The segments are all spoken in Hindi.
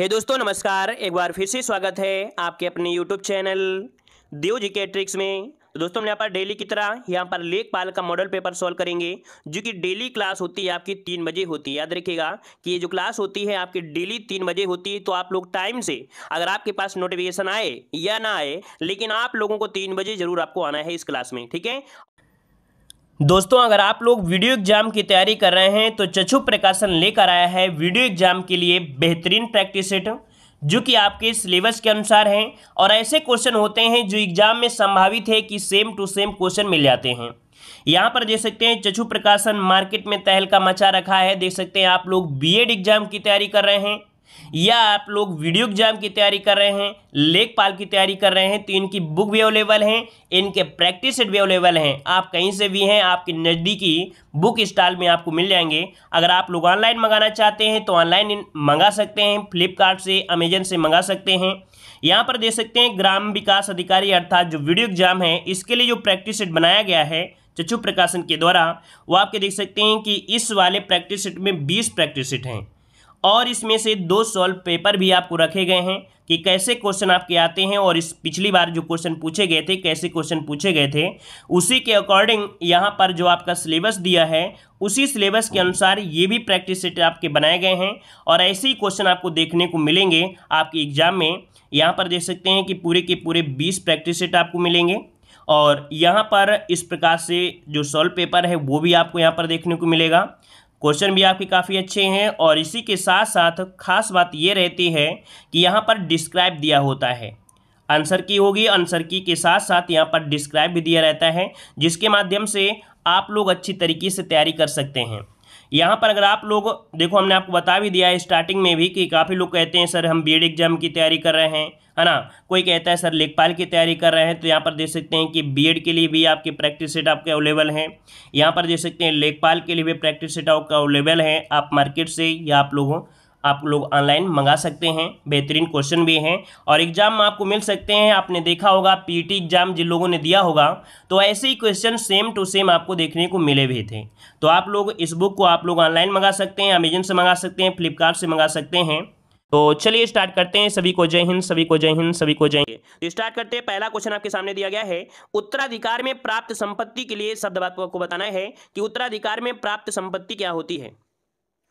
हे hey दोस्तों नमस्कार एक बार फिर से स्वागत है आपके अपने यूट्यूब चैनल देव जी के ट्रिक्स में तो दोस्तों हम यहाँ पर डेली की तरह यहाँ पर लेखपाल का मॉडल पेपर सॉल्व करेंगे जो कि डेली क्लास होती है आपकी तीन बजे होती है याद रखिएगा कि ये जो क्लास होती है आपकी डेली तीन बजे होती है तो आप लोग टाइम से अगर आपके पास नोटिफिकेशन आए या ना आए लेकिन आप लोगों को तीन बजे जरूर आपको आना है इस क्लास में ठीक है दोस्तों अगर आप लोग वीडियो एग्जाम की तैयारी कर रहे हैं तो चछु प्रकाशन लेकर आया है वीडियो एग्जाम के लिए बेहतरीन प्रैक्टिस सेट जो कि आपके सिलेबस के अनुसार हैं और ऐसे क्वेश्चन होते हैं जो एग्जाम में संभावित है कि सेम टू सेम क्वेश्चन मिल जाते हैं यहाँ पर देख सकते हैं चछु प्रकाशन मार्केट में तहलका मचा रखा है देख सकते हैं आप लोग बी एग्जाम की तैयारी कर रहे हैं या आप लोग वीडियो एग्जाम की तैयारी कर रहे हैं लेखपाल की तैयारी कर रहे हैं तो इनकी बुक भी अवेलेबल हैं इनके प्रैक्टिस सेट भी अवेलेबल हैं आप कहीं से भी हैं आपके नज़दीकी बुक स्टॉल में आपको मिल जाएंगे अगर आप लोग ऑनलाइन मंगाना चाहते हैं तो ऑनलाइन मंगा सकते हैं फ्लिपकार्ट से अमेजन से मंगा सकते हैं यहाँ पर देख सकते हैं ग्राम विकास अधिकारी अर्थात जो वीडियो एग्जाम है इसके लिए जो प्रैक्टिस सेट बनाया गया है चचू प्रकाशन के द्वारा वो आपके देख सकते हैं कि इस वाले प्रैक्टिस सेट में बीस प्रैक्टिस सेट हैं और इसमें से दो सॉल्व पेपर भी आपको रखे गए हैं कि कैसे क्वेश्चन आपके आते हैं और इस पिछली बार जो क्वेश्चन पूछे गए थे कैसे क्वेश्चन पूछे गए थे उसी के अकॉर्डिंग यहाँ पर जो आपका सिलेबस दिया है उसी सिलेबस के अनुसार ये भी प्रैक्टिस सेट आपके बनाए गए हैं और ऐसे ही क्वेश्चन आपको देखने को मिलेंगे आपके एग्जाम में यहाँ पर देख सकते हैं कि पूरे के पूरे बीस प्रैक्टिस सेट आपको मिलेंगे और यहाँ पर इस प्रकार से जो सॉल्व पेपर है वो भी आपको यहाँ पर देखने को मिलेगा क्वेश्चन भी आपके काफ़ी अच्छे हैं और इसी के साथ साथ खास बात ये रहती है कि यहाँ पर डिस्क्राइब दिया होता है आंसर की होगी आंसर की के साथ साथ यहाँ पर डिस्क्राइब भी दिया रहता है जिसके माध्यम से आप लोग अच्छी तरीके से तैयारी कर सकते हैं यहाँ पर अगर आप लोग देखो हमने आपको बता भी दिया है स्टार्टिंग में भी कि काफ़ी लोग कहते हैं सर हम बी एग्जाम की तैयारी कर रहे हैं है ना कोई कहता है सर लेखपाल की तैयारी कर रहे हैं तो यहाँ पर देख सकते हैं कि बीएड के लिए भी आपके प्रैक्टिस सेट आपके अवेलेबल हैं यहाँ पर देख सकते हैं लेखपाल के लिए भी प्रैक्टिस सेट आपका अवेलेबल है आप मार्केट से या आप लोगों आप लोग ऑनलाइन मंगा सकते हैं बेहतरीन क्वेश्चन भी हैं और एग्ज़ाम में आपको मिल सकते हैं आपने देखा होगा पीटी एग्ज़ाम e जिन लोगों ने दिया होगा तो ऐसे ही क्वेश्चन सेम टू सेम आपको देखने को मिले भी थे तो आप लोग इस बुक को आप लोग ऑनलाइन मंगा सकते हैं अमेजन से मंगा सकते हैं फ्लिपकार्ट से मंगा सकते हैं तो चलिए स्टार्ट करते हैं सभी को जय हिंद सभी को जय हिंद सभी को जय हिंद स्टार्ट तो करते हैं पहला क्वेश्चन आपके सामने दिया गया है उत्तराधिकार में प्राप्त संपत्ति के लिए शब्द आपको बताना है कि उत्तराधिकार में प्राप्त संपत्ति क्या होती है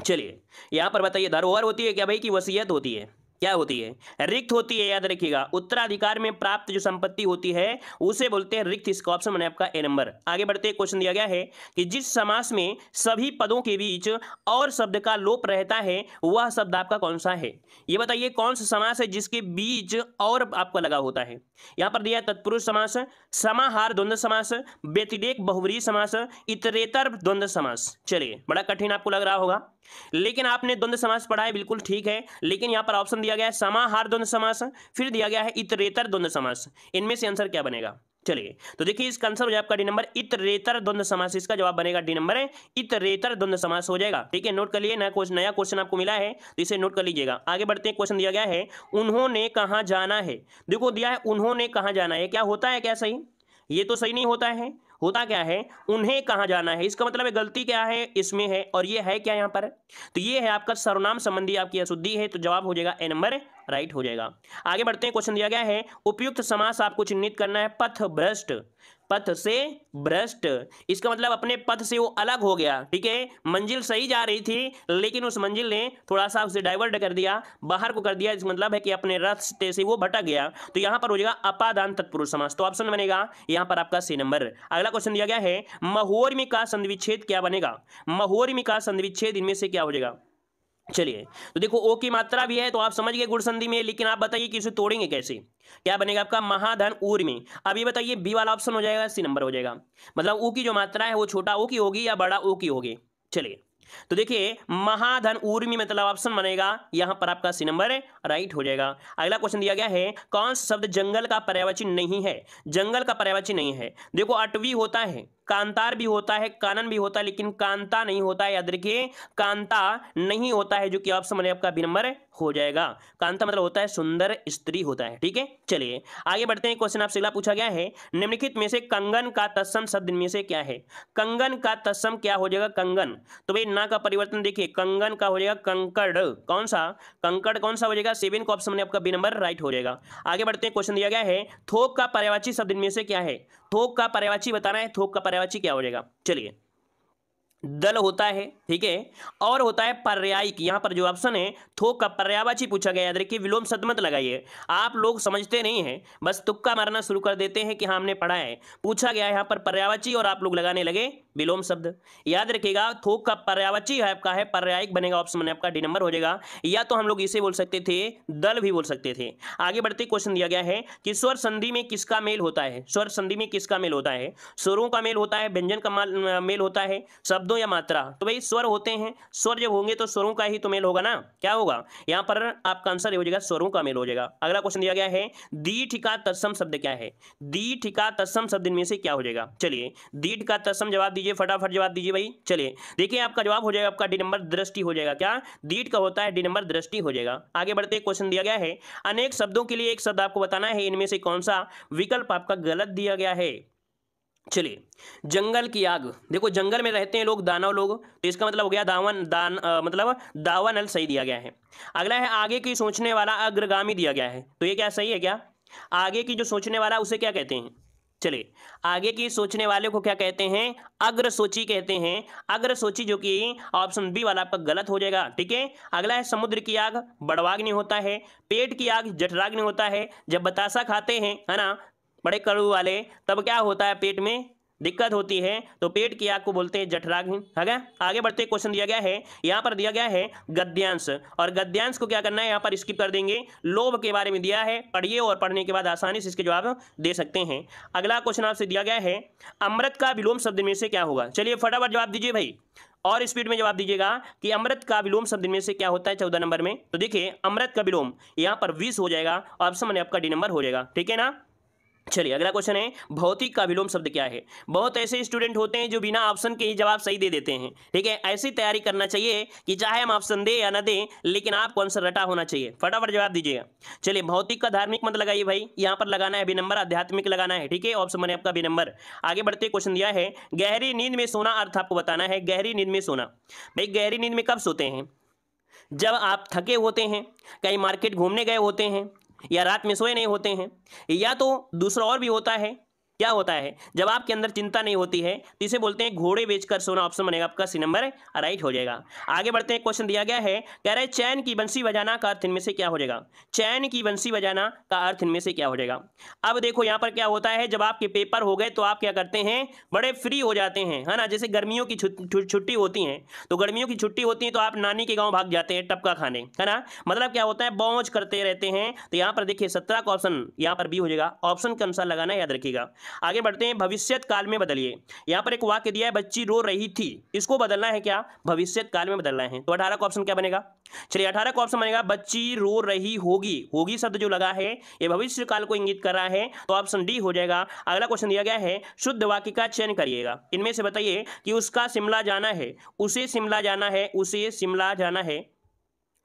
चलिए यहाँ पर बताइए धरोहर होती है क्या भाई की वसीयत होती है क्या होती है रिक्त होती है याद रखिएगा उत्तराधिकार में प्राप्त जो संपत्ति होती है उसे बोलते हैं रिक्त इसका ऑप्शन आपका ए नंबर आगे बढ़ते क्वेश्चन दिया गया है कि जिस समास में सभी पदों के बीच और शब्द का लोप रहता है वह शब्द आपका कौन सा है ये बताइए कौन सा समास है जिसके बीच और आपका लगा होता है यहाँ पर दिया तत्पुरुष समास समाहार द्वंद्व समास व्यतिरेक बहुवरी समास इतरेतर द्वंद्व समास चलिए बड़ा कठिन आपको लग रहा होगा लेकिन आपने द्वंद समास पढ़ा है बिल्कुल ठीक है लेकिन यहां पर ऑप्शन दिया गया है समाहार द्वंद समास फिर दिया गया है इतरेतर द्वंद समास इनमें से आंसर क्या बनेगा चलिए तो देखिए इसका आंसर हो जाएगा आपका डी नंबर इतरेतर द्वंद समास इसका जवाब बनेगा डी नंबर इतरेतर द्वंद समास हो जाएगा ठीक है नोट कर लिए नया क्वेश्चन नया क्वेश्चन आपको मिला है तो इसे नोट कर लीजिएगा आगे बढ़ते हैं क्वेश्चन दिया गया है उन्होंने कहाँ जाना है देखो दिया है उन्होंने कहाँ जाना है क्या होता है क्या सही ये तो सही नहीं होता है होता क्या है उन्हें कहाँ जाना है इसका मतलब है गलती क्या है इसमें है और ये है क्या यहाँ पर तो ये है आपका सर्वनाम संबंधी आपकी अशुद्धि है तो जवाब हो जाएगा ए नंबर राइट हो जाएगा आगे बढ़ते हैं क्वेश्चन दिया गया है उपयुक्त समास आपको चिन्हित करना है पथ भ्रष्ट पथ से भ्रष्ट इसका मतलब अपने पथ से वो अलग हो गया ठीक है मंजिल सही जा रही थी लेकिन उस मंजिल ने थोड़ा सा उसे डाइवर्ट कर दिया बाहर को कर दिया इसका मतलब है कि अपने रथ से वो भटक गया तो यहां पर हो जाएगा अपादान तत्पुरुष समास तो ऑप्शन बनेगा यहां पर आपका सी नंबर अगला क्वेश्चन दिया गया है महोर्मिका का संधिविच्छेद क्या बनेगा महोर्मिका का इनमें से क्या हो जाएगा चलिए तो देखो ओ की मात्रा भी है तो आप समझ गए गुड़ संधि में लेकिन आप बताइए कि इसे तोड़ेंगे कैसे क्या बनेगा आपका महाधन ऊर में अब ये बताइए बी वाला ऑप्शन हो जाएगा सी नंबर हो जाएगा मतलब ओ की जो मात्रा है वो छोटा ओ की होगी या बड़ा ओ की होगी चलिए तो देखिए महाधन उर्मी मतलब ऑप्शन बनेगा यहां पर आपका सी नंबर राइट हो जाएगा अगला क्वेश्चन दिया गया है कौन सा शब्द जंगल का पर्यावचन नहीं है जंगल का पर्यावचन नहीं है देखो अटवी होता है कांतार भी होता है कानन भी होता है लेकिन कांता नहीं होता है याद रखिए कांता नहीं होता है जो कि ऑप्शन बने आपका बी नंबर हो जाएगा कांता मतलब होता है सुंदर स्त्री होता है ठीक है चलिए आगे बढ़ते हैं क्वेश्चन आपसे पूछा गया है निम्नलिखित में से कंगन का तत्सम शब्द में से क्या है कंगन का तत्सम क्या हो जाएगा कंगन तो भाई ना का परिवर्तन देखिए कंगन का हो जाएगा कंकड़ कौन सा कंकड़ कौन सा हो जाएगा सेवन का ऑप्शन आपका बी नंबर राइट हो जाएगा आगे बढ़ते हैं क्वेश्चन दिया गया है थोक का पर्यावाची शब्द में से क्या है थोक का पर्यावाची बताना है थोक का पर्यावाची क्या हो जाएगा चलिए दल होता है ठीक है और होता है पर्यायिक यहाँ पर जो ऑप्शन है थोक का पर्यावाची पूछा गया याद रखिए विलोम सदमत लगाइए आप लोग समझते नहीं हैं बस तुक्का मारना शुरू कर देते हैं कि हाँ हमने पढ़ा है पूछा गया यहाँ पर पर्यावाची और आप लोग लगाने लगे विलोम शब्द याद रखिएगा थोक का पर्यावाची है आपका है पर्यायिक बनेगा ऑप्शन आपका डी नंबर हो जाएगा या तो हम लोग इसे बोल सकते थे दल भी बोल सकते थे आगे बढ़ते क्वेश्चन दिया गया है कि स्वर संधि में किसका मेल होता है स्वर संधि में किसका मेल होता है स्वरों का मेल होता है व्यंजन का मेल होता है शब्द शब्दों या मात्रा तो भाई स्वर होते हैं स्वर जब होंगे तो स्वरों का ही तो मेल होगा ना क्या होगा यहाँ पर आपका आंसर हो जाएगा स्वरों का मेल हो जाएगा अगला क्वेश्चन दिया गया है दी ठिका तत्सम शब्द क्या है दी ठिका तत्सम शब्द इनमें से क्या हो जाएगा चलिए दीठ का तत्सम जवाब दीजिए फटाफट जवाब दीजिए भाई चलिए देखिए आपका जवाब हो जाएगा आपका डी नंबर दृष्टि हो जाएगा क्या दीठ का होता है डी नंबर दृष्टि हो जाएगा आगे बढ़ते क्वेश्चन दिया गया है अनेक शब्दों के लिए एक शब्द आपको बताना है इनमें से कौन सा विकल्प आपका गलत दिया गया है चलिए जंगल की आग देखो जंगल में रहते हैं लोग दानव लोग तो इसका मतलब हो गया दावन दान आ, मतलब दावानल सही दिया गया है अगला है आगे की सोचने वाला अग्रगामी दिया गया है तो ये क्या सही है क्या आगे की जो सोचने वाला उसे क्या कहते हैं चलिए आगे की सोचने वाले को क्या कहते हैं अग्रसोची कहते हैं अग्रसोची जो कि ऑप्शन बी वाला आपका गलत हो जाएगा ठीक है अगला है समुद्र की आग बड़वाग्नि होता है पेट की आग जठराग्नि होता है जब बतासा खाते हैं है ना बड़े कड़ू वाले तब क्या होता है पेट में दिक्कत होती है तो पेट की आग को बोलते हैं जठराग्नि है आगे बढ़ते क्वेश्चन दिया गया है यहाँ पर दिया गया है गद्यांश और गद्यांश को क्या करना है यहाँ पर स्किप कर देंगे लोभ के बारे में दिया है पढ़िए और पढ़ने के बाद आसानी से इसके जवाब दे सकते हैं अगला क्वेश्चन आपसे दिया गया है अमृत का विलोम शब्द में से क्या होगा चलिए फटाफट जवाब दीजिए भाई और स्पीड में जवाब दीजिएगा कि अमृत का विलोम शब्द में से क्या होता है चौदह नंबर में तो देखिए अमृत का विलोम यहाँ पर बीस हो जाएगा ऑप्शन मैंने आपका डी नंबर हो जाएगा ठीक है ना चलिए अगला क्वेश्चन है भौतिक का विलोम शब्द क्या है बहुत ऐसे स्टूडेंट होते हैं जो बिना ऑप्शन के ही जवाब सही दे देते हैं ठीक है ऐसी तैयारी करना चाहिए कि चाहे हम ऑप्शन दें या ना दें लेकिन आपको आंसर रटा होना चाहिए फटाफट जवाब दीजिएगा चलिए भौतिक का धार्मिक मत लगाइए भाई यहाँ पर लगाना है बी नंबर आध्यात्मिक लगाना है ठीक है ऑप्शन मैंने आपका बी नंबर आगे बढ़ते क्वेश्चन दिया है गहरी नींद में सोना अर्थ आपको बताना है गहरी नींद में सोना भाई गहरी नींद में कब सोते हैं जब आप थके होते हैं कहीं मार्केट घूमने गए होते हैं या रात में सोए नहीं होते हैं या तो दूसरा और भी होता है क्या होता है जब आपके अंदर चिंता नहीं होती है तो इसे बोलते हैं घोड़े बेचकर सोना ऑप्शन बनेगा आपका सी नंबर राइट हो जाएगा आगे बढ़ते हैं क्वेश्चन दिया गया है कह रहे चैन की बंसी बजाना का अर्थ इनमें से क्या हो जाएगा चैन की बंसी बजाना का अर्थ इनमें से क्या हो जाएगा अब देखो यहाँ पर क्या होता है जब आपके पेपर हो गए तो आप क्या करते हैं बड़े फ्री हो जाते हैं है ना जैसे गर्मियों की छुट्टी होती है तो गर्मियों की छुट्टी होती है तो आप नानी के गाँव भाग जाते हैं टपका खाने है ना मतलब क्या होता है बौज करते रहते हैं तो यहाँ पर देखिए सत्रह का ऑप्शन यहाँ पर भी हो जाएगा ऑप्शन के अनुसार लगाना याद रखिएगा आगे बढ़ते हैं भविष्य काल में बदलिए यहाँ पर एक वाक्य दिया है बच्ची रो रही थी इसको बदलना है क्या भविष्य काल में बदलना है तो अठारह का ऑप्शन क्या बनेगा चलिए अठारह का ऑप्शन बनेगा बच्ची रो रही होगी होगी शब्द जो लगा है ये भविष्य काल को इंगित कर रहा है तो ऑप्शन डी हो जाएगा अगला क्वेश्चन दिया गया है शुद्ध वाक्य का चयन करिएगा इनमें से बताइए कि उसका शिमला जाना है उसे शिमला जाना है उसे शिमला जाना है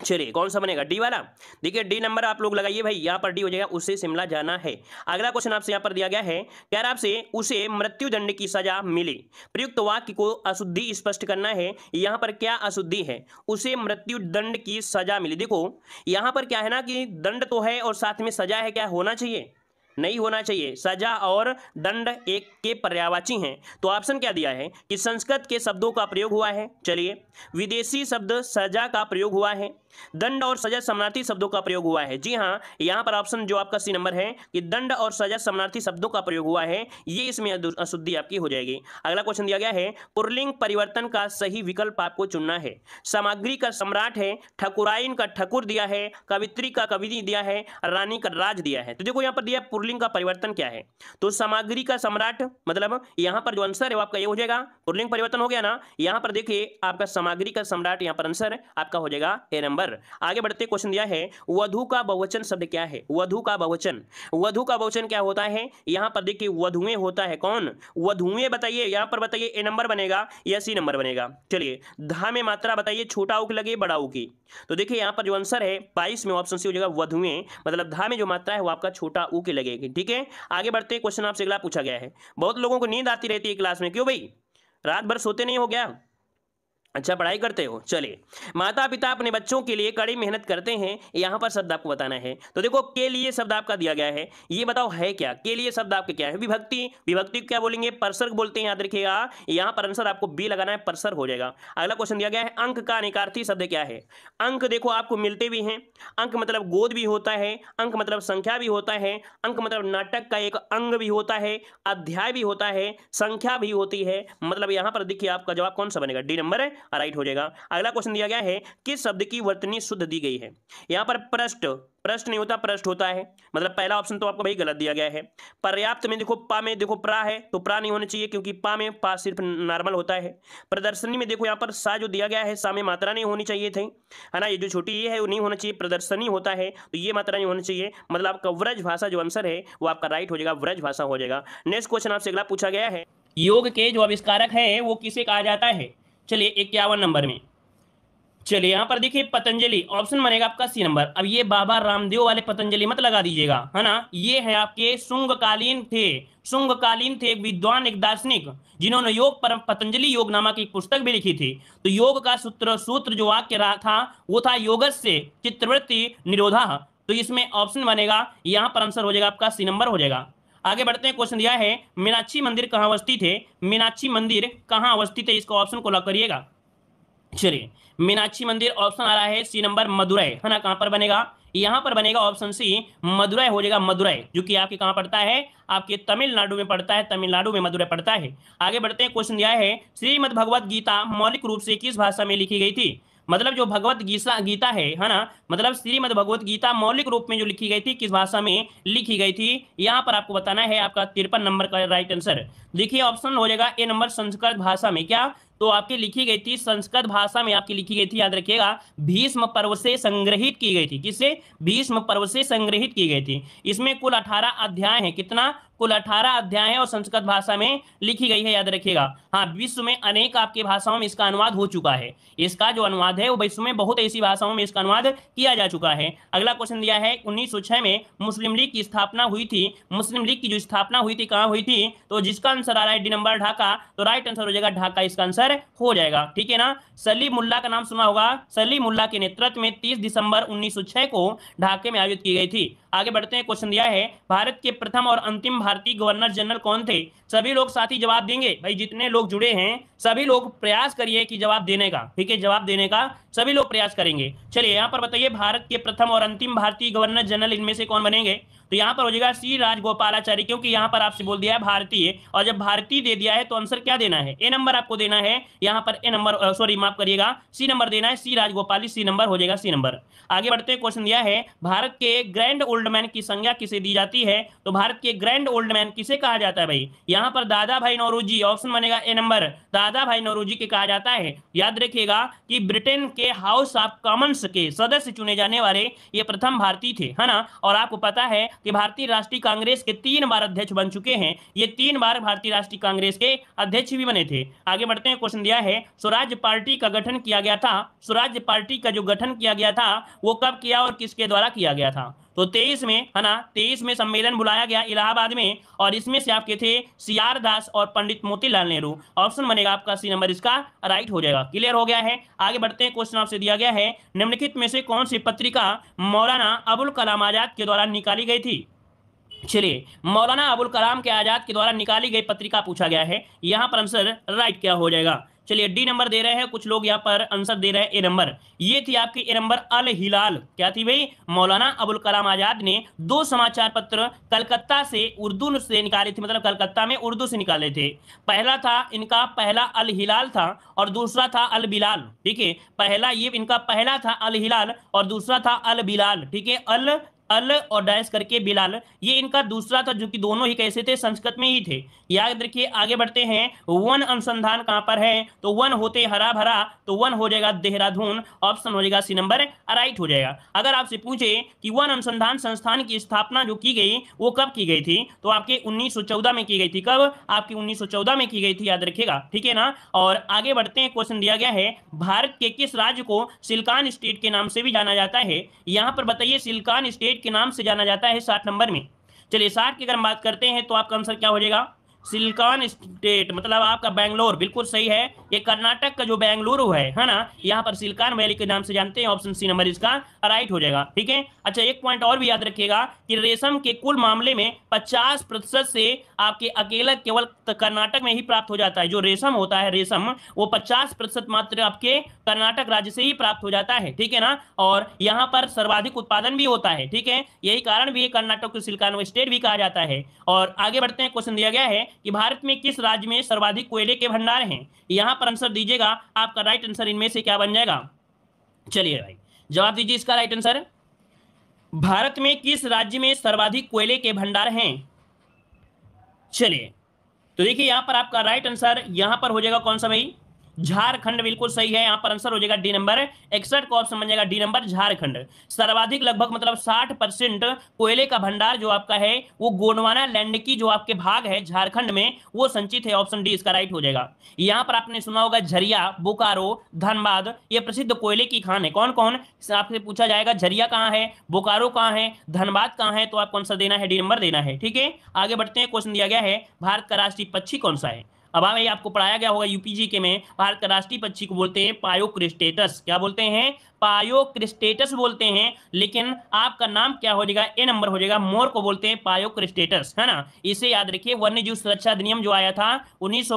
चलिए कौन सा बनेगा डी वाला देखिए डी नंबर आप लोग लगाइए भाई यहाँ पर डी हो जाएगा उसे शिमला जाना है अगला क्वेश्चन आपसे यहाँ पर दिया गया है कह रहा आपसे उसे मृत्यु दंड की सजा मिली प्रयुक्त वाक्य को अशुद्धि स्पष्ट करना है यहाँ पर क्या अशुद्धि है उसे मृत्यु दंड की सजा मिली देखो यहाँ पर क्या है ना कि दंड तो है और साथ में सजा है क्या होना चाहिए नहीं होना चाहिए सजा और दंड एक के पर्यावाची हैं तो ऑप्शन क्या दिया है कि संस्कृत के शब्दों का प्रयोग हुआ है चलिए विदेशी शब्द सजा का प्रयोग हुआ है दंड और सजा समानार्थी शब्दों का प्रयोग हुआ है जी हाँ यहाँ पर ऑप्शन जो आपका सी नंबर है कि दंड और सजा समानार्थी शब्दों का प्रयोग हुआ है ये इसमें अशुद्धि आपकी हो जाएगी अगला क्वेश्चन दिया गया है पुरलिंग परिवर्तन का सही विकल्प आपको चुनना है सामग्री का सम्राट है ठकुराइन का ठकुर दिया है कवित्री का कवि दिया है रानी का राज दिया है तो देखो यहाँ पर दिया पुरलिंग का परिवर्तन क्या है तो सामग्री का सम्राट मतलब यहां पर जो आंसर है वो आपका ये हो जाएगा पुरलिंग परिवर्तन हो गया ना यहां पर देखिए आपका सामग्री का सम्राट यहां पर आंसर आपका हो जाएगा ए नंबर आगे बढ़ते क्वेश्चन दिया है वधु का बहुवचन शब्द क्या है वधु का बहुवचन वधु का बहुवचन क्या होता है यहां पर देखिए वधुएं होता है कौन वधुएं बताइए यहां पर बताइए ए नंबर बनेगा या सी नंबर बनेगा चलिए धा में मात्रा बताइए छोटा उक लगे बड़ा उकी तो देखिए यहां पर जो आंसर है बाईस में ऑप्शन सी हो जाएगा वधुएं मतलब धा में जो मात्रा है वो आपका छोटा ऊ के लगे जाएगी ठीक है आगे बढ़ते क्वेश्चन आपसे अगला पूछा गया है बहुत लोगों को नींद आती रहती है क्लास में क्यों भाई रात भर सोते नहीं हो गया अच्छा पढ़ाई करते हो चलिए माता पिता अपने बच्चों के लिए कड़ी मेहनत करते हैं यहाँ पर शब्द आपको बताना है तो देखो के लिए शब्द आपका दिया गया है ये बताओ है क्या के लिए शब्द आपके क्या है विभक्ति विभक्ति क्या बोलेंगे परसर बोलते हैं याद रखिएगा यहाँ पर आंसर आपको बी लगाना है परसर हो जाएगा अगला क्वेश्चन दिया गया है अंक का अनिकार्थी शब्द क्या है अंक देखो आपको मिलते भी हैं अंक मतलब गोद भी होता है अंक मतलब संख्या भी होता है अंक मतलब नाटक का एक अंग भी होता है अध्याय भी होता है संख्या भी होती है मतलब यहाँ पर देखिए आपका जवाब कौन सा बनेगा डी नंबर है राइट हो जाएगा अगला क्वेश्चन दिया गया है किस शब्द की वर्तनी शुद्ध दी गई है यहाँ पर प्रश्न प्रश्न नहीं होता प्रश्न होता है मतलब पहला ऑप्शन तो आपको भाई गलत दिया गया है पर्याप्त में देखो पा में देखो प्रा है तो प्रा नहीं होना चाहिए क्योंकि पा में पा सिर्फ नॉर्मल होता है प्रदर्शनी में देखो यहाँ पर सा जो दिया गया है सा में मात्रा नहीं होनी चाहिए थी है ना ये जो छोटी ये है वो नहीं होना चाहिए प्रदर्शनी होता है तो ये मात्रा नहीं होनी चाहिए मतलब आपका व्रज भाषा जो आंसर है वो आपका राइट हो जाएगा व्रज भाषा हो जाएगा नेक्स्ट क्वेश्चन आपसे अगला पूछा गया है योग के जो आविष्कारक है वो किसे कहा जाता है चलिए इक्यावन नंबर में चलिए यहाँ पर देखिए पतंजलि ऑप्शन बनेगा आपका सी नंबर अब ये बाबा रामदेव वाले पतंजलि मत लगा दीजिएगा है ना ये है आपके शुंगकालीन थे शुंगकालीन थे एक विद्वान एक दार्शनिक जिन्होंने योग पर पतंजलि योग नामक एक पुस्तक भी लिखी थी तो योग का सूत्र सूत्र जो वाक्य रहा था वो था योग से चित्रवृत्ति निरोधा तो इसमें ऑप्शन बनेगा यहाँ पर आंसर हो जाएगा आपका सी नंबर हो जाएगा आगे बढ़ते हैं क्वेश्चन दिया है मीनाक्षी मंदिर कहाँ अवस्थित है मीनाक्षी मंदिर कहाँ अवस्थित है इसका ऑप्शन को लॉक करिएगा चलिए मीनाक्षी मंदिर ऑप्शन आ रहा है सी नंबर मदुरई है ना कहाँ पर बनेगा यहाँ पर बनेगा ऑप्शन सी मदुरई हो जाएगा मदुरई जो कि आपके कहाँ पड़ता है आपके तमिलनाडु में पड़ता है तमिलनाडु में मदुरई पड़ता है आगे बढ़ते हैं क्वेश्चन दिया है श्रीमद भगवत गीता मौलिक रूप से किस भाषा में लिखी गई थी मतलब जो भगवत गीता गीता है है ना मतलब श्रीमद भगवत गीता मौलिक रूप में जो लिखी गई थी किस भाषा में लिखी गई थी यहाँ पर आपको बताना है आपका तिरपन नंबर का राइट आंसर देखिए ऑप्शन हो जाएगा ए नंबर संस्कृत भाषा में क्या तो आपकी लिखी गई थी संस्कृत भाषा में आपकी लिखी गई थी याद रखिएगा भीष्म पर्व से संग्रहित की गई थी किससे भीष्म पर्व से संग्रहित की गई थी इसमें कुल अठारह अध्याय है कितना कुल अठारह अध्याय है और संस्कृत भाषा में लिखी गई है याद रखिएगा हाँ विश्व में अनेक आपके भाषाओं में इसका अनुवाद हो चुका है इसका जो अनुवाद है वो विश्व में बहुत ऐसी भाषाओं में इसका अनुवाद किया जा चुका है अगला क्वेश्चन दिया है उन्नीस में मुस्लिम लीग की स्थापना हुई थी मुस्लिम लीग की जो स्थापना हुई थी कहाँ हुई थी तो जिसका आंसर आ रहा है डी नंबर ढाका तो राइट आंसर हो जाएगा ढाका इसका आंसर पर हो जाएगा ठीक है ना सलीम मुल्ला का नाम सुना होगा सलीम मुल्ला के नेतृत्व में 30 दिसंबर 1906 को ढाके में आयोजित की गई थी आगे बढ़ते हैं क्वेश्चन दिया है भारत के प्रथम और अंतिम भारतीय गवर्नर जनरल कौन थे सभी लोग साथ ही जवाब देंगे भाई जितने लोग जुड़े हैं सभी लोग प्रयास करिए कि जवाब देने का ठीक है जवाब देने का सभी लोग प्रयास करेंगे चलिए यहाँ पर बताइए भारत के प्रथम और अंतिम भारतीय गवर्नर जनरल इनमें से कौन बनेंगे तो यहाँ पर हो जाएगा सी राजगोपालाचारी क्योंकि यहाँ पर आपसे बोल दिया है भारतीय और जब भारतीय दे दिया है तो आंसर क्या देना है ए नंबर आपको देना है यहाँ पर ए नंबर सॉरी माफ करिएगा सी नंबर देना है सी राजगोपाली सी नंबर हो जाएगा सी नंबर आगे बढ़ते क्वेश्चन दिया है भारत के ग्रैंड ओल्ड ओल्ड मैन की संज्ञा किसे दी जाती है तो भारत के ग्रैंड ओल्ड मैन किसे कहा जाता है भाई यहाँ पर दादा भाई नौरूजी ऑप्शन बनेगा ए नंबर दादा भाई नौरूजी के कहा जाता है याद रखिएगा कि ब्रिटेन के हाउस ऑफ कॉमन्स के सदस्य चुने जाने वाले ये प्रथम भारतीय थे है ना और आपको पता है कि भारतीय राष्ट्रीय कांग्रेस के तीन बार अध्यक्ष बन चुके हैं ये तीन बार भारतीय राष्ट्रीय कांग्रेस के अध्यक्ष भी बने थे आगे बढ़ते हैं क्वेश्चन दिया है स्वराज पार्टी का गठन किया गया था स्वराज पार्टी का जो गठन किया गया था वो कब किया और किसके द्वारा किया गया था तो तेईस में है ना तेईस में सम्मेलन बुलाया गया इलाहाबाद में और इसमें से आपके थे सी आर दास और पंडित मोतीलाल नेहरू ऑप्शन बनेगा आपका सी नंबर इसका राइट हो जाएगा क्लियर हो गया है आगे बढ़ते हैं क्वेश्चन आपसे दिया गया है निम्नलिखित में से कौन सी पत्रिका मौलाना अबुल कलाम आजाद के द्वारा निकाली गई थी चलिए मौलाना अबुल कलाम के आजाद के द्वारा निकाली गई पत्रिका पूछा गया है यहाँ पर आंसर राइट क्या हो जाएगा चलिए डी नंबर दे रहे हैं कुछ लोग यहाँ पर आंसर दे रहे हैं ए नंबर ये थी आपकी ए नंबर अल हिलाल क्या थी भाई मौलाना अबुल कलाम आजाद ने दो समाचार पत्र कलकत्ता से उर्दू से निकाले थे मतलब कलकत्ता में उर्दू से निकाले थे पहला था इनका पहला अल हिलाल था और दूसरा था अल बिलाल ठीक है पहला ये इनका पहला था अल हिलाल और दूसरा था अल बिलाल ठीक है अल अल और डैश करके बिलाल ये इनका दूसरा था जो कि दोनों ही कैसे थे संस्कृत में ही थे याद रखिए आगे बढ़ते हैं वन अनुसंधान कहां पर है तो वन होते हरा भरा तो वन हो जाएगा देहरादून ऑप्शन हो जाएगा सी नंबर राइट हो जाएगा अगर आपसे पूछे कि वन अनुसंधान संस्थान की स्थापना जो की गई वो कब की गई थी तो आपके उन्नीस में की गई थी कब आपकी उन्नीस में की गई थी याद रखिएगा ठीक है ना और आगे बढ़ते हैं क्वेश्चन दिया गया है भारत के किस राज्य को सिल्कान स्टेट के नाम से भी जाना जाता है यहां पर बताइए सिल्कान स्टेट के नाम से जाना जाता है साठ नंबर में चलिए साठ की अगर हम बात करते हैं तो आपका आंसर क्या हो जाएगा सिलिकॉन स्टेट मतलब आपका बैंगलोर बिल्कुल सही है ये कर्नाटक का जो बेंगलुरु है है ना यहाँ पर सिलकान वैली के नाम से जानते हैं ऑप्शन सी नंबर इसका राइट हो जाएगा ठीक है अच्छा एक पॉइंट और भी याद रखिएगा कि रेशम के कुल मामले में पचास प्रतिशत से आपके अकेला केवल कर्नाटक में ही प्राप्त हो जाता है जो रेशम होता है रेशम वो पचास प्रतिशत मात्र आपके कर्नाटक राज्य से ही प्राप्त हो जाता है ठीक है ना और यहाँ पर सर्वाधिक उत्पादन भी होता है ठीक है यही कारण भी कर्नाटक को सिल्कानो स्टेट भी कहा जाता है और आगे बढ़ते हैं क्वेश्चन दिया गया है कि भारत में किस राज्य में सर्वाधिक कोयले के भंडार है यहाँ पर आंसर दीजिएगा आपका राइट आंसर इनमें से क्या बन जाएगा चलिए भाई जवाब दीजिए इसका राइट आंसर भारत में किस राज्य में सर्वाधिक कोयले के भंडार हैं चलिए तो देखिए यहां पर आपका राइट आंसर यहां पर हो जाएगा कौन सा भाई झारखंड बिल्कुल सही है यहाँ पर आंसर हो जाएगा डी नंबर इकसठ को ऑप्शन बन जाएगा डी नंबर झारखंड सर्वाधिक लगभग मतलब 60 परसेंट कोयले का भंडार जो आपका है वो गोंडवाना लैंड की जो आपके भाग है झारखंड में वो संचित है ऑप्शन डी इसका राइट हो जाएगा यहाँ पर आपने सुना होगा झरिया बोकारो धनबाद ये प्रसिद्ध कोयले की खान है कौन कौन आपसे पूछा जाएगा झरिया कहाँ है बोकारो कहाँ है धनबाद कहाँ है तो आपको आंसर देना है डी नंबर देना है ठीक है आगे बढ़ते हैं क्वेश्चन दिया गया है भारत का राष्ट्रीय पक्षी कौन सा है अब आपको पढ़ाया गया होगा यूपीजी के में भारत का राष्ट्रीय पक्षी को बोलते हैं पायोक्रिस्टेटस क्या बोलते हैं पायोक्रिस्टेटस बोलते हैं लेकिन आपका नाम क्या हो जाएगा ए नंबर हो जाएगा मोर को बोलते हैं पायोक्रिस्टेटस है ना इसे याद रखिए वन्य जीव सुरक्षा अधिनियम जो आया था उन्नीस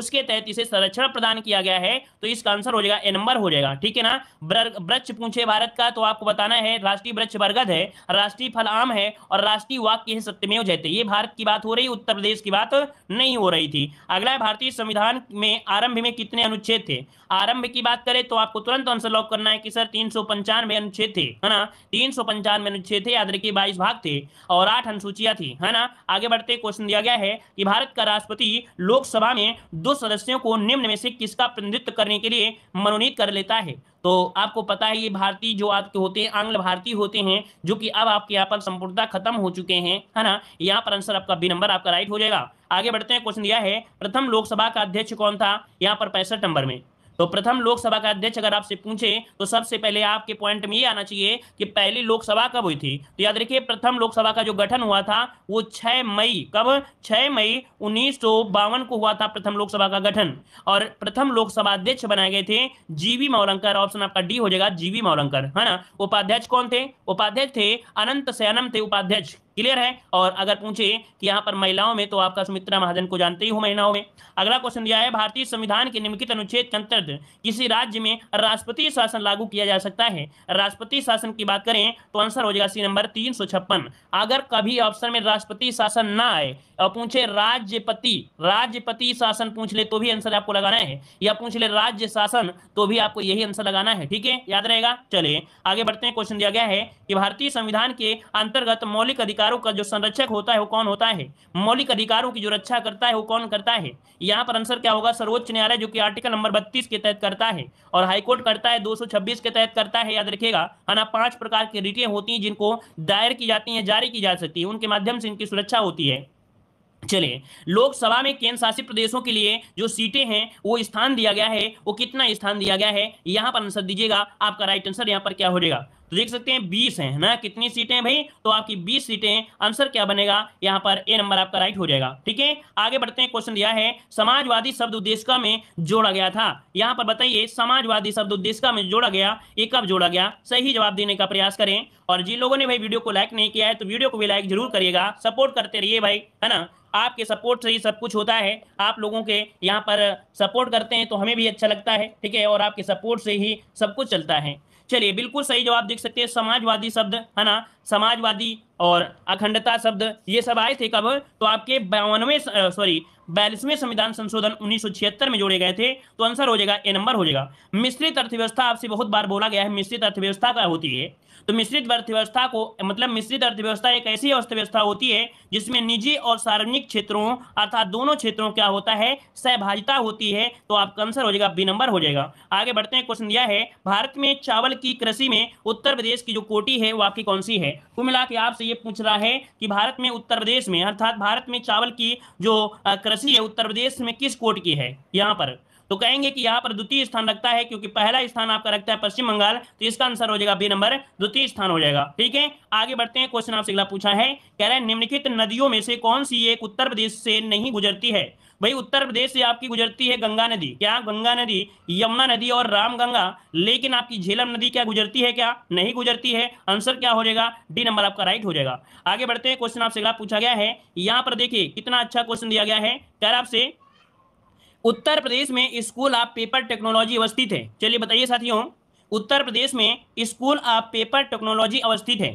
उसके तहत इसे संरक्षण प्रदान किया गया है तो इसका आंसर हो जाएगा ए नंबर हो जाएगा ठीक है ना वृक्ष पूछे भारत का तो आपको बताना है राष्ट्रीय वृक्ष बरगद है राष्ट्रीय फल आम है और राष्ट्रीय वाक्य है सत्यमेव जयते ये भारत की बात हो रही उत्तर प्रदेश की बात नहीं हो रही थी अगला भारतीय संविधान में आरंभ में कितने अनुच्छेद थे आरंभ की बात करें तो आपको तुरंत आंसर लॉक करना कितना है कि सर तीन सौ पंचानवे अनुच्छेद थे है ना तीन सौ पंचानवे अनुच्छेद थे याद रखिए बाईस भाग थे और आठ अनुसूचिया थी है ना आगे बढ़ते क्वेश्चन दिया गया है कि भारत का राष्ट्रपति लोकसभा में दो सदस्यों को निम्न में से किसका प्रतिनिधित्व करने के लिए मनोनीत कर लेता है तो आपको पता है ये भारतीय जो आपके होते हैं आंग्ल भारतीय होते हैं जो कि अब आपके यहाँ पर संपूर्णता खत्म हो चुके हैं है ना यहाँ पर आंसर आपका बी नंबर आपका राइट हो जाएगा आगे बढ़ते हैं क्वेश्चन दिया है प्रथम लोकसभा का अध्यक्ष कौन था यहाँ पर पैंसठ नंबर में तो प्रथम लोकसभा का अध्यक्ष अगर आपसे पूछे तो सबसे पहले आपके पॉइंट में ये आना चाहिए कि पहली लोकसभा कब हुई थी तो याद रखिए प्रथम लोकसभा का जो गठन हुआ था वो 6 मई कब 6 मई उन्नीस को हुआ था प्रथम लोकसभा का गठन और प्रथम लोकसभा अध्यक्ष बनाए गए थे जीवी मौलंकर ऑप्शन आपका डी हो जाएगा जीवी मौलंकर है ना उपाध्यक्ष कौन थे उपाध्यक्ष थे अनंत सयानम थे उपाध्यक्ष क्लियर है और अगर पूछे कि यहाँ पर महिलाओं में तो आपका सुमित्रा महाजन को जानते ही हो महिलाओं में अगला क्वेश्चन दिया है भारतीय संविधान के निम्नलिखित अनुच्छेद के अंतर्गत किसी राज्य में राष्ट्रपति शासन लागू किया जा सकता है राष्ट्रपति शासन की बात करें तो आंसर हो जाएगा सी नंबर तीन अगर कभी ऑप्शन में राष्ट्रपति शासन ना आए और पूछे राज्यपति राज्यपति शासन पूछ ले तो भी आंसर आपको लगाना है या पूछ ले राज्य शासन तो भी आपको यही आंसर लगाना है ठीक है याद रहेगा चले आगे बढ़ते हैं क्वेश्चन दिया गया है कि भारतीय संविधान के अंतर्गत मौलिक अधिकार अधिकारों का जो संरक्षक होता है वो कौन होता है मौलिक अधिकारों की जो रक्षा करता है वो कौन करता है यहाँ पर आंसर क्या होगा सर्वोच्च न्यायालय जो कि आर्टिकल नंबर 32 के तहत करता है और हाईकोर्ट करता है 226 के तहत करता है याद रखेगा है ना पांच प्रकार की रिटे होती है जिनको दायर की जाती है जारी की जा सकती है उनके माध्यम से इनकी सुरक्षा होती है चलिए लोकसभा में केंद्र शासित प्रदेशों के लिए जो सीटें हैं वो स्थान दिया गया है वो कितना स्थान दिया गया है यहां पर आंसर दीजिएगा आपका राइट आंसर यहां पर क्या हो जाएगा तो देख सकते हैं बीस है ना कितनी सीटें हैं भाई तो आपकी बीस सीटें आंसर क्या बनेगा यहाँ पर ए नंबर आपका राइट हो जाएगा ठीक है आगे बढ़ते हैं क्वेश्चन दिया है समाजवादी शब्द उद्देश्य में जोड़ा गया था यहाँ पर बताइए समाजवादी शब्द उद्देश्य में जोड़ा गया ये कब जोड़ा गया सही जवाब देने का प्रयास करें और जिन लोगों ने भाई वीडियो को लाइक नहीं किया है तो वीडियो को भी लाइक जरूर करिएगा सपोर्ट करते रहिए भाई है ना आपके सपोर्ट से ही सब कुछ होता है आप लोगों के यहाँ पर सपोर्ट करते हैं तो हमें भी अच्छा लगता है ठीक है और आपके सपोर्ट से ही सब कुछ चलता है चलिए बिल्कुल सही जवाब देख सकते हैं समाजवादी शब्द है ना समाजवादी और अखंडता शब्द ये सब आए थे कब तो आपके बयानवे सॉरी बयालीसवें संविधान संशोधन उन्नीस में जोड़े गए थे तो आंसर हो जाएगा ए नंबर हो जाएगा मिश्रित अर्थव्यवस्था आपसे बहुत बार बोला गया है मिश्रित अर्थव्यवस्था का होती है तो मिश्रित अर्थव्यवस्था को मतलब मिश्रित अर्थव्यवस्था एक ऐसी अर्थव्यवस्था होती है जिसमें निजी और सार्वजनिक क्षेत्रों अर्थात दोनों क्षेत्रों क्या होता है सहभागिता होती है तो आपका आंसर हो जाएगा बी नंबर हो जाएगा आगे बढ़ते हैं क्वेश्चन दिया है भारत में चावल की कृषि में उत्तर प्रदेश की जो कोटी है वो आपकी कौन सी है कुल मिला के आपसे ये पूछ रहा है कि भारत में उत्तर प्रदेश में अर्थात भारत में चावल की जो कृषि है उत्तर प्रदेश में किस कोट की है यहाँ पर तो कहेंगे कि यहाँ पर द्वितीय स्थान रखता है क्योंकि पहला स्थान आपका रखता है पश्चिम बंगाल तो इसका आंसर हो जाएगा बी नंबर द्वितीय स्थान हो जाएगा ठीक है आगे बढ़ते हैं क्वेश्चन आपसे अगला पूछा है कह रहे हैं निम्नलिखित नदियों में से कौन सी एक उत्तर प्रदेश से नहीं गुजरती है भाई उत्तर प्रदेश से आपकी गुजरती है गंगा नदी क्या गंगा नदी यमुना नदी और राम गंगा लेकिन आपकी झेलम नदी क्या गुजरती है क्या नहीं गुजरती है आंसर क्या हो जाएगा डी नंबर आपका राइट हो जाएगा आगे बढ़ते हैं क्वेश्चन आपसे अगला पूछा गया है यहाँ पर देखिए कितना अच्छा क्वेश्चन दिया गया है क्या आपसे उत्तर प्रदेश में स्कूल ऑफ पेपर टेक्नोलॉजी अवस्थित है चलिए बताइए साथियों उत्तर प्रदेश में स्कूल ऑफ पेपर टेक्नोलॉजी अवस्थित है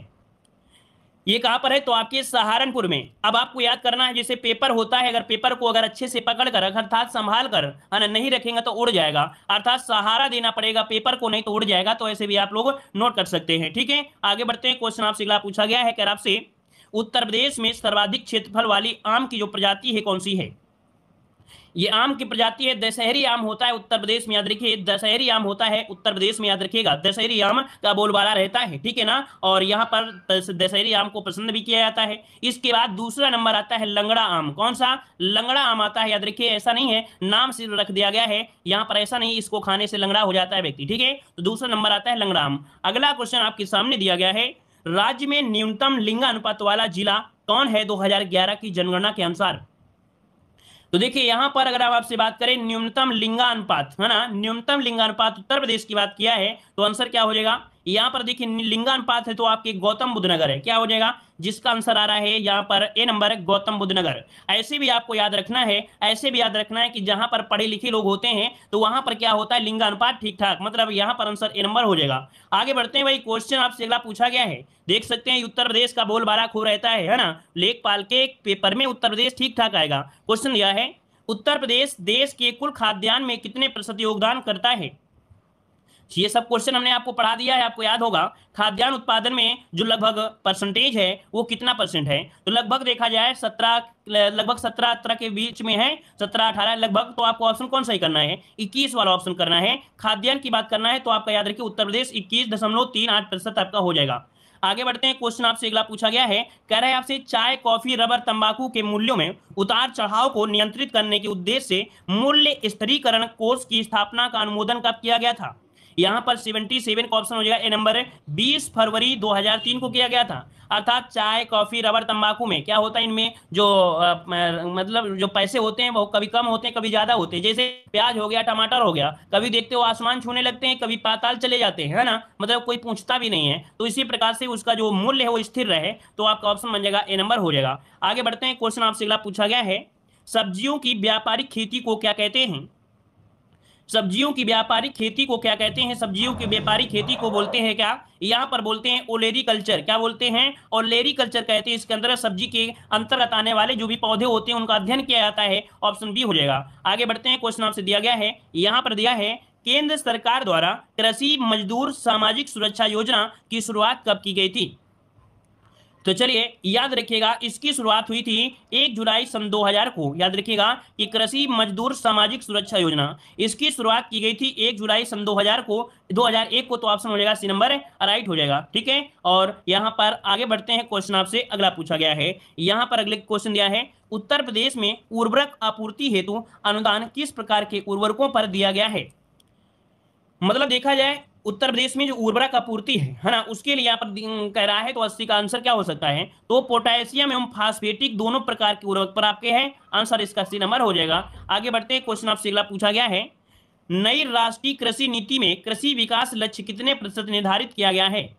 ये कहाँ पर है तो आपके सहारनपुर में अब आपको याद करना है जैसे पेपर होता है अगर पेपर को अगर अच्छे से पकड़कर अर्थात संभाल कर नहीं रखेंगे तो उड़ जाएगा अर्थात सहारा देना पड़ेगा पेपर को नहीं तो उड़ जाएगा तो ऐसे भी आप लोग नोट कर सकते हैं ठीक है आगे बढ़ते हैं क्वेश्चन आपसे अगला पूछा गया है कि आपसे उत्तर प्रदेश में सर्वाधिक क्षेत्रफल वाली आम की जो प्रजाति है कौन सी है ये आम की प्रजाति है दशहरी आम होता है उत्तर प्रदेश में याद रखिए दशहरी आम होता है उत्तर प्रदेश में याद रखिएगा दशहरी आम का बोलबाला रहता है ठीक है ना और यहाँ पर दशहरी आम को पसंद भी किया जाता है इसके बाद दूसरा नंबर आता है लंगड़ा आम कौन सा लंगड़ा आम आता है याद रखिए ऐसा नहीं है नाम सिर्फ रख दिया गया है यहाँ पर ऐसा नहीं इसको खाने से लंगड़ा हो जाता है व्यक्ति ठीक है तो दूसरा नंबर आता है लंगड़ा आम अगला क्वेश्चन आपके सामने दिया गया है राज्य में न्यूनतम लिंगानुपात वाला जिला कौन है दो की जनगणना के अनुसार तो देखिए यहां पर अगर आप आपसे बात करें न्यूनतम लिंगानुपात है ना न्यूनतम लिंगानुपात उत्तर प्रदेश की बात किया है तो आंसर क्या हो जाएगा यहां पर देखिए लिंगानुपात है तो आपके गौतम बुद्ध नगर है क्या हो जाएगा जिसका आंसर आ रहा है यहाँ पर ए नंबर गौतम बुद्ध नगर ऐसे भी आपको याद रखना है ऐसे भी याद रखना है कि जहां पर पढ़े लिखे लोग होते हैं तो वहां पर क्या होता है लिंगानुपात ठीक ठाक मतलब यहाँ पर आंसर ए नंबर हो जाएगा आगे बढ़ते हैं भाई क्वेश्चन आपसे अगला पूछा गया है देख सकते हैं उत्तर प्रदेश का बोलबारा खूब रहता है है ना लेखपाल के पेपर में उत्तर प्रदेश ठीक ठाक आएगा क्वेश्चन यह है उत्तर प्रदेश देश के कुल खाद्यान्न में कितने प्रतिशत योगदान करता है ये सब क्वेश्चन हमने आपको पढ़ा दिया है आपको याद होगा खाद्यान्न उत्पादन में जो लगभग परसेंटेज है वो कितना परसेंट है तो लगभग देखा जाए सत्रह लगभग सत्रह अठारह के बीच में है सत्रह अठारह लगभग तो आपको ऑप्शन कौन सा ही करना है इक्कीस वाला ऑप्शन करना है खाद्यान्न की बात करना है तो आपका याद रखिए उत्तर प्रदेश इक्कीस दशमलव तीन आठ प्रतिशत आपका हो जाएगा आगे बढ़ते हैं क्वेश्चन आपसे अगला पूछा गया है कह रहे हैं आपसे चाय कॉफी रबर तंबाकू के मूल्यों में उतार चढ़ाव को नियंत्रित करने के उद्देश्य से मूल्य स्तरीकरण कोष की स्थापना का अनुमोदन कब किया गया था यहां पर सेवेंटी सेवन का ऑप्शन हो जाएगा ए नंबर बीस फरवरी 2003 को किया गया था अर्थात चाय कॉफी रबर तंबाकू में क्या होता है इनमें जो आ, मतलब जो पैसे होते हैं वो कभी कम होते हैं कभी ज्यादा होते हैं जैसे प्याज हो गया टमाटर हो गया कभी देखते हो आसमान छूने लगते हैं कभी पाताल चले जाते हैं है ना मतलब कोई पूछता भी नहीं है तो इसी प्रकार से उसका जो मूल्य है वो स्थिर रहे तो आपका ऑप्शन बन जाएगा ए नंबर हो जाएगा आगे बढ़ते हैं क्वेश्चन आपसे अगला पूछा गया है सब्जियों की व्यापारिक खेती को क्या कहते हैं सब्जियों की व्यापारिक खेती को क्या कहते हैं सब्जियों की व्यापारिक खेती को बोलते हैं क्या यहाँ पर बोलते हैं ओलेरी कल्चर क्या बोलते हैं और लेरी कल्चर कहते हैं इसके अंदर सब्जी के अंतर्गत आने वाले जो भी पौधे होते हैं उनका अध्ययन किया जाता है ऑप्शन बी हो जाएगा आगे बढ़ते हैं क्वेश्चन आपसे दिया गया है यहाँ पर दिया है केंद्र सरकार द्वारा कृषि मजदूर सामाजिक सुरक्षा योजना की शुरुआत कब की गई थी तो चलिए याद रखिएगा इसकी शुरुआत हुई थी एक जुलाई सन 2000 को याद रखिएगा कि कृषि मजदूर सामाजिक सुरक्षा योजना इसकी शुरुआत की गई थी एक जुलाई सन 2000 को 2001 को तो ऑप्शन हो जाएगा सी नंबर राइट हो जाएगा ठीक है और यहां पर आगे बढ़ते हैं क्वेश्चन आपसे अगला पूछा गया है यहां पर अगले क्वेश्चन दिया है उत्तर प्रदेश में उर्वरक आपूर्ति हेतु अनुदान किस प्रकार के उर्वरकों पर दिया गया है मतलब देखा जाए उत्तर प्रदेश में जो उर्वरक आपूर्ति है है ना उसके लिए यहाँ पर कह रहा है तो अस्सी का आंसर क्या हो सकता है तो पोटासियम एवं फास्फेटिक दोनों प्रकार के उर्वरक पर आपके हैं आंसर इसका सी नंबर हो जाएगा आगे बढ़ते हैं क्वेश्चन आपसे अगला पूछा गया है नई राष्ट्रीय कृषि नीति में कृषि विकास लक्ष्य कितने प्रतिशत निर्धारित किया गया है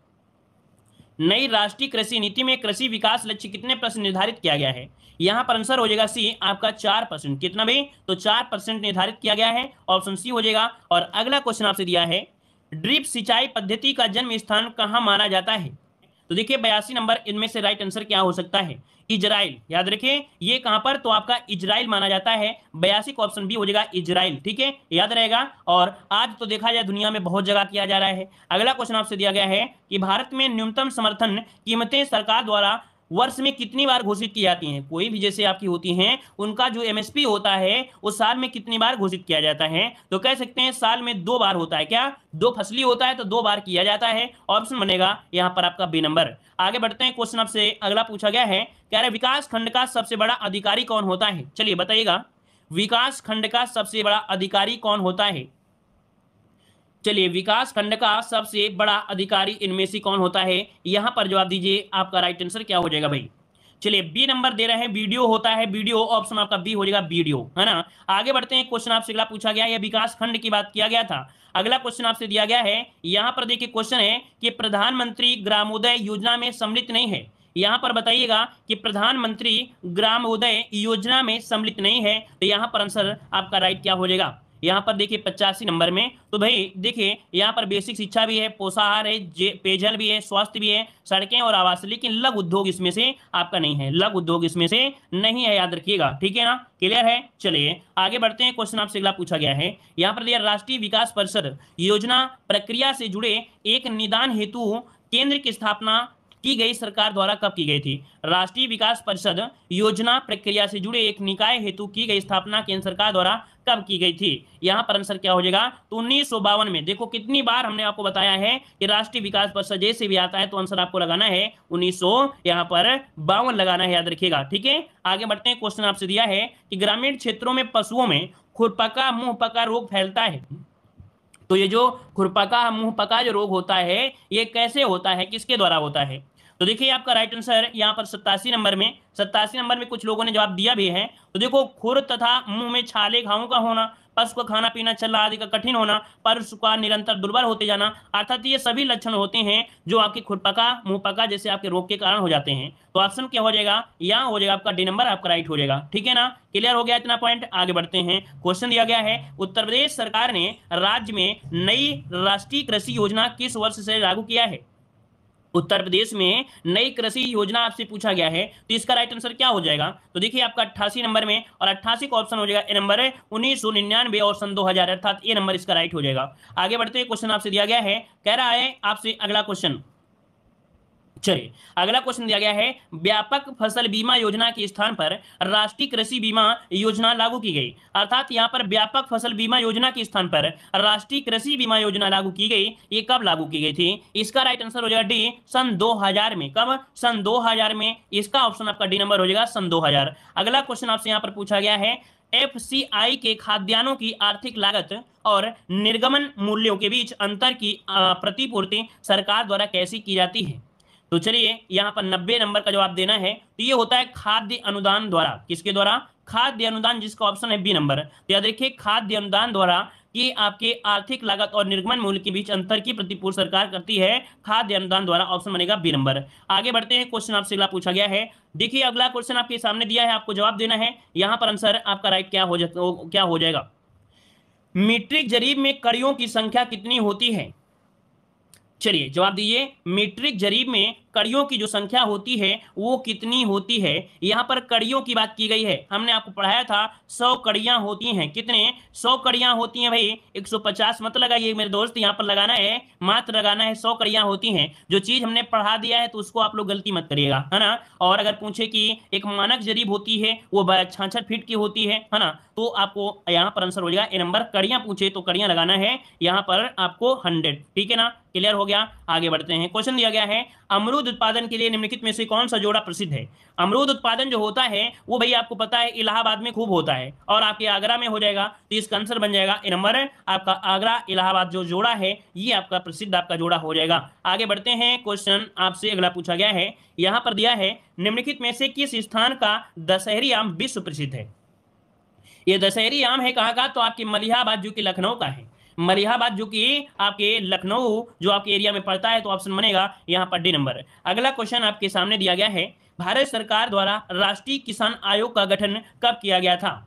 नई राष्ट्रीय कृषि नीति में कृषि विकास लक्ष्य कितने प्रतिशत निर्धारित किया गया है यहाँ पर आंसर हो जाएगा सी आपका चार परसेंट कितना भाई तो चार परसेंट निर्धारित किया गया है ऑप्शन सी हो जाएगा और अगला क्वेश्चन आपसे दिया है ड्रिप सिंचाई पद्धति का जन्म स्थान कहाँ माना जाता है तो देखिए बयासी नंबर इनमें से राइट आंसर क्या हो सकता है इजराइल याद रखिए ये कहां पर तो आपका इजराइल माना जाता है बयासी का ऑप्शन बी हो जाएगा इजराइल ठीक है याद रहेगा और आज तो देखा जाए दुनिया में बहुत जगह किया जा रहा है अगला क्वेश्चन आपसे दिया गया है कि भारत में न्यूनतम समर्थन कीमतें सरकार द्वारा वर्ष में कितनी बार घोषित की जाती हैं कोई भी जैसे आपकी होती हैं उनका जो एमएसपी होता है वो साल में कितनी बार घोषित किया जाता है तो कह सकते हैं साल में दो बार होता है क्या दो फसली होता है तो दो बार किया जाता है ऑप्शन बनेगा यहाँ पर आपका बी नंबर आगे बढ़ते हैं क्वेश्चन आपसे अगला पूछा गया है कह रहे विकास खंड का सबसे बड़ा अधिकारी कौन होता है चलिए बताइएगा विकास खंड का सबसे बड़ा अधिकारी कौन होता है चलिए विकास खंड का सबसे बड़ा अधिकारी इनमें से कौन होता है यहां पर जवाब दीजिए आपका राइट आंसर क्या हो जाएगा भाई चलिए बी नंबर दे रहे हैं वीडियो होता है वीडियो ऑप्शन आपका बी हो जाएगा वीडियो है ना आगे बढ़ते हैं क्वेश्चन आपसे अगला पूछा गया या विकास खंड की बात किया गया था अगला क्वेश्चन आपसे दिया गया है यहाँ पर देखिए क्वेश्चन है कि प्रधानमंत्री ग्रामोदय योजना में सम्मिलित नहीं है यहां पर बताइएगा कि प्रधानमंत्री ग्रामोदय योजना में सम्मिलित नहीं है तो यहां पर आंसर आपका राइट क्या हो जाएगा यहाँ पर देखिए पचासी नंबर में तो भाई देखिए यहाँ पर बेसिक शिक्षा भी है पोषाहार है पेयजल भी है स्वास्थ्य भी है सड़कें और आवास लेकिन लघु उद्योग इसमें से आपका नहीं है लघु उद्योग इसमें से नहीं है याद रखिएगा ठीक है ना क्लियर है चलिए आगे बढ़ते हैं क्वेश्चन आपसे अगला पूछा गया है यहाँ पर दिया राष्ट्रीय विकास परिषद योजना प्रक्रिया से जुड़े एक निदान हेतु केंद्र की स्थापना की गई सरकार द्वारा कब की गई थी राष्ट्रीय विकास परिषद योजना प्रक्रिया से जुड़े एक निकाय हेतु की गई स्थापना केंद्र सरकार द्वारा कब की गई थी यहां पर आंसर क्या हो जाएगा तो उन्नीस में देखो कितनी बार हमने आपको बताया है कि राष्ट्रीय विकास परिषद जैसे भी आता है तो आंसर आपको लगाना है उन्नीस यहां पर बावन लगाना है याद रखिएगा ठीक है आगे बढ़ते हैं क्वेश्चन आपसे दिया है कि ग्रामीण क्षेत्रों में पशुओं में खुरपका मुंह पका रोग फैलता है तो ये जो खुरपका मुंह पका जो रोग होता है ये कैसे होता है किसके द्वारा होता है तो देखिए आपका राइट आंसर यहाँ पर सत्तासी नंबर में सत्तासी नंबर में कुछ लोगों ने जवाब दिया भी है तो देखो खुर तथा मुंह में छाले घावों का होना पशु का खाना पीना चलना आदि का कठिन होना पर का निरंतर दुर्बल होते जाना अर्थात ये सभी लक्षण होते हैं जो आपके खुरपका मुंहपका जैसे आपके रोग के कारण हो जाते हैं तो ऑप्शन क्या हो जाएगा यहाँ हो जाएगा आपका डी नंबर आपका राइट हो जाएगा ठीक है ना क्लियर हो गया इतना पॉइंट आगे बढ़ते हैं क्वेश्चन दिया गया है उत्तर प्रदेश सरकार ने राज्य में नई राष्ट्रीय कृषि योजना किस वर्ष से लागू किया है उत्तर प्रदेश में नई कृषि योजना आपसे पूछा गया है तो इसका राइट आंसर क्या हो जाएगा तो देखिए आपका अट्ठासी नंबर में और अट्ठासी का ऑप्शन हो जाएगा ए नंबर है उन्नीस सौ निन्यानवे और सन दो हजार अर्थात ए नंबर इसका राइट हो जाएगा आगे बढ़ते हुए क्वेश्चन आपसे दिया गया है कह रहा है आपसे अगला क्वेश्चन चलिए अगला क्वेश्चन दिया गया है व्यापक फसल बीमा योजना के स्थान पर राष्ट्रीय कृषि बीमा योजना लागू की गई अर्थात यहाँ पर व्यापक फसल बीमा योजना के स्थान पर राष्ट्रीय कृषि बीमा योजना लागू की गई ये कब लागू की गई थी इसका राइट आंसर हो जाएगा डी सन 2000 में कब सन 2000 में इसका ऑप्शन आपका डी नंबर हो जाएगा सन दो अगला क्वेश्चन आपसे यहाँ पर पूछा गया है एफ के खाद्यान्नों की आर्थिक लागत और निर्गमन मूल्यों के बीच अंतर की प्रतिपूर्ति सरकार द्वारा कैसी की जाती है तो चलिए यहाँ पर नब्बे नंबर का जवाब देना है तो ये होता है खाद्य अनुदान द्वारा किसके द्वारा खाद्य अनुदान जिसका ऑप्शन है बी नंबर तो याद रखिए खाद्य अनुदान द्वारा कि आपके आर्थिक लागत और निर्गमन मूल्य के बीच अंतर की प्रतिपूर्ति सरकार करती है खाद्य अनुदान द्वारा ऑप्शन बनेगा बी नंबर आगे बढ़ते हैं क्वेश्चन आपसे अगला पूछा गया है देखिए अगला क्वेश्चन आपके सामने दिया है आपको जवाब देना है यहाँ पर आंसर आपका राइट क्या हो जाता क्या हो जाएगा मीट्रिक जरीब में कड़ियों की संख्या कितनी होती है चलिए जवाब दीजिए मीट्रिक जरीब में कड़ियों की जो संख्या होती है वो कितनी होती है यहाँ पर कड़ियों की बात की गई है हमने आपको पढ़ाया था सौ कड़ियाँ होती हैं कितने सौ कड़ियाँ होती हैं भाई 150 मत लगाइए मेरे दोस्त यहाँ पर लगाना है मात्र लगाना है सौ कड़ियाँ होती हैं जो चीज़ हमने पढ़ा दिया है तो उसको आप लोग गलती मत करिएगा है ना और अगर पूछे की एक मानक जरीब होती है वो छाछठ फीट की होती है है ना तो आपको यहाँ पर आंसर हो जाएगा ए नंबर कड़ियाँ पूछे तो कड़ियाँ लगाना है यहाँ पर आपको हंड्रेड ठीक है ना क्लियर हो गया आगे बढ़ते हैं क्वेश्चन दिया गया है अमरुद अमरूद उत्पादन के लिए निम्नलिखित में से कौन सा जोड़ा प्रसिद्ध है अमरूद उत्पादन जो होता है वो भाई आपको पता है इलाहाबाद में खूब होता है और आपके आगरा में हो जाएगा तो इसका आंसर बन जाएगा नंबर आपका आगरा इलाहाबाद जो जोड़ा है ये आपका प्रसिद्ध आपका जोड़ा हो जाएगा आगे बढ़ते हैं क्वेश्चन आपसे अगला पूछा गया है यहाँ पर दिया है निम्नलिखित में से किस स्थान का दशहरी आम विश्व प्रसिद्ध है ये दशहरी आम है कहा का तो आपके मलिहाबाद जो कि लखनऊ का है मरियाबाद जो कि आपके लखनऊ जो आपके एरिया में पड़ता है तो ऑप्शन बनेगा यहाँ पर डी नंबर अगला क्वेश्चन आपके सामने दिया गया है भारत सरकार द्वारा राष्ट्रीय किसान आयोग का गठन कब किया गया था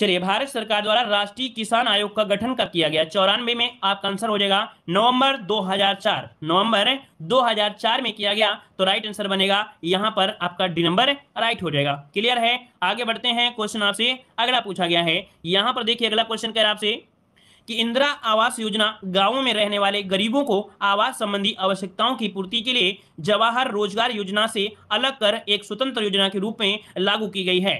चलिए भारत सरकार द्वारा राष्ट्रीय किसान आयोग का गठन कब किया गया चौरानवे में आपका आंसर हो जाएगा नवंबर 2004 नवंबर 2004 में किया गया तो राइट आंसर बनेगा यहां पर आपका डी नंबर राइट हो जाएगा क्लियर है आगे बढ़ते हैं क्वेश्चन आपसे अगला पूछा गया है यहां पर देखिए अगला क्वेश्चन कह रहा आपसे कि इंदिरा आवास योजना गांवों में रहने वाले गरीबों को आवास संबंधी आवश्यकताओं की पूर्ति के लिए जवाहर रोजगार योजना से अलग कर एक स्वतंत्र योजना के रूप में लागू की गई है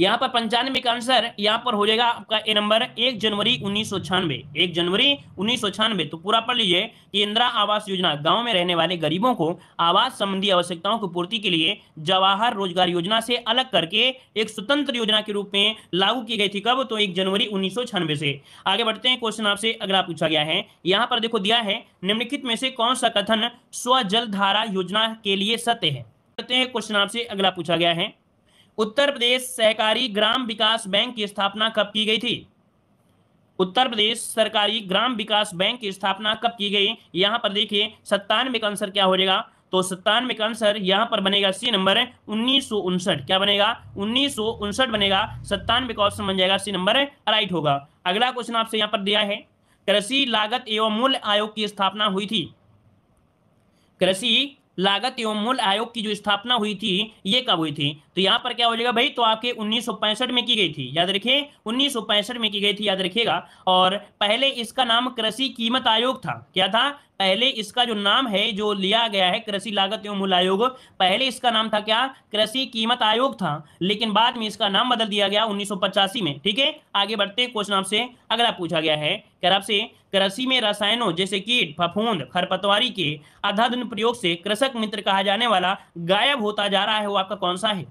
यहाँ पर पंचानवे का आंसर यहाँ पर हो जाएगा आपका ए नंबर एक जनवरी उन्नीस सौ छियानवे एक जनवरी उन्नीस सौ छियानवे तो पूरा पढ़ लीजिए कि इंदिरा आवास योजना गांव में रहने वाले गरीबों को आवास संबंधी आवश्यकताओं की पूर्ति के लिए जवाहर रोजगार योजना से अलग करके एक स्वतंत्र योजना के रूप में लागू की गई थी कब तो एक जनवरी उन्नीस से आगे बढ़ते हैं क्वेश्चन आपसे अगला पूछा गया है यहाँ पर देखो दिया है निम्नलिखित में से कौन सा कथन जल धारा योजना के लिए सत्य है क्वेश्चन आपसे अगला पूछा गया है उत्तर प्रदेश सहकारी ग्राम विकास बैंक की स्थापना कब की गई थी उत्तर प्रदेश सरकारी ग्राम विकास बैंक की स्थापना कब की गई यहां पर देखिए सत्तानवे का आंसर क्या हो जाएगा तो सत्तानवे का आंसर यहां पर बनेगा सी नंबर उन्नीस क्या बनेगा उन्नीस बनेगा सत्तानवे का ऑप्शन बन जाएगा सी नंबर राइट होगा अगला क्वेश्चन आपसे यहाँ पर दिया है कृषि लागत एवं मूल्य आयोग की स्थापना हुई थी कृषि लागत एवं मूल आयोग की जो स्थापना हुई थी ये कब हुई थी तो यहाँ पर क्या हो जाएगा भाई तो आपके उन्नीस में की गई थी याद रखिए उन्नीस में की गई थी याद रखिएगा और पहले इसका नाम कृषि कीमत आयोग था क्या था पहले इसका जो नाम है जो लिया गया है कृषि लागत एवं मूल आयोग पहले इसका नाम था क्या कृषि कीमत आयोग था लेकिन बाद में इसका नाम बदल दिया गया उन्नीस में ठीक है आगे बढ़ते क्वेश्चन आपसे अगला पूछा गया है अगर आपसे कृषि में रसायनों जैसे कीट फफूंद खरपतवारी के अधाधुन प्रयोग से कृषक मित्र कहा जाने वाला गायब होता जा रहा है वो आपका कौन सा है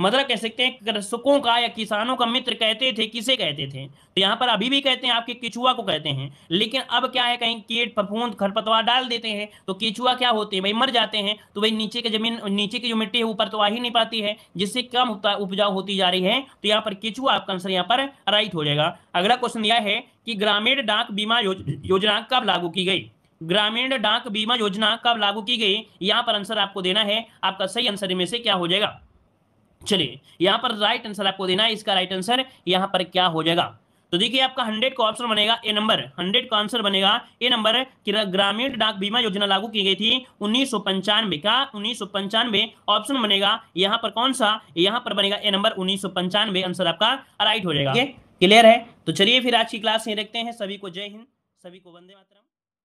मतलब कह सकते हैं कृषकों का या किसानों का मित्र कहते थे किसे कहते थे तो यहाँ पर अभी भी कहते हैं आपके किचुआ को कहते हैं लेकिन अब क्या है कहीं कीट फफूंद खरपतवार डाल देते हैं तो किचुआ क्या होते हैं भाई मर जाते हैं तो भाई नीचे की जमीन नीचे की जो मिट्टी है ऊपर तो आ ही नहीं पाती है जिससे कम उपजाऊ होती जा रही है तो यहाँ पर किचुआ आपका आंसर यहाँ पर राइट हो जाएगा अगला क्वेश्चन यह है कि ग्रामीण डाक बीमा योजना कब लागू की गई ग्रामीण डाक बीमा योजना कब लागू की गई यहाँ पर आंसर आपको देना है आपका सही आंसर में से क्या हो जाएगा चलिए यहाँ पर राइट आंसर आपको देना है इसका राइट आंसर यहाँ पर क्या हो जाएगा तो देखिए आपका हंड्रेड का ऑप्शन बनेगा ए नंबर हंड्रेड का आंसर बनेगा ए नंबर ग्रामीण डाक बीमा योजना लागू की गई थी उन्नीस सौ पंचानवे का उन्नीस सौ पंचानवे ऑप्शन बनेगा यहाँ पर कौन सा यहाँ पर बनेगा ए नंबर उन्नीस सौ पंचानवे आंसर आपका राइट हो जाएगा क्लियर है तो चलिए फिर आज की क्लास यही रखते हैं सभी को जय हिंद सभी को वंदे मातरम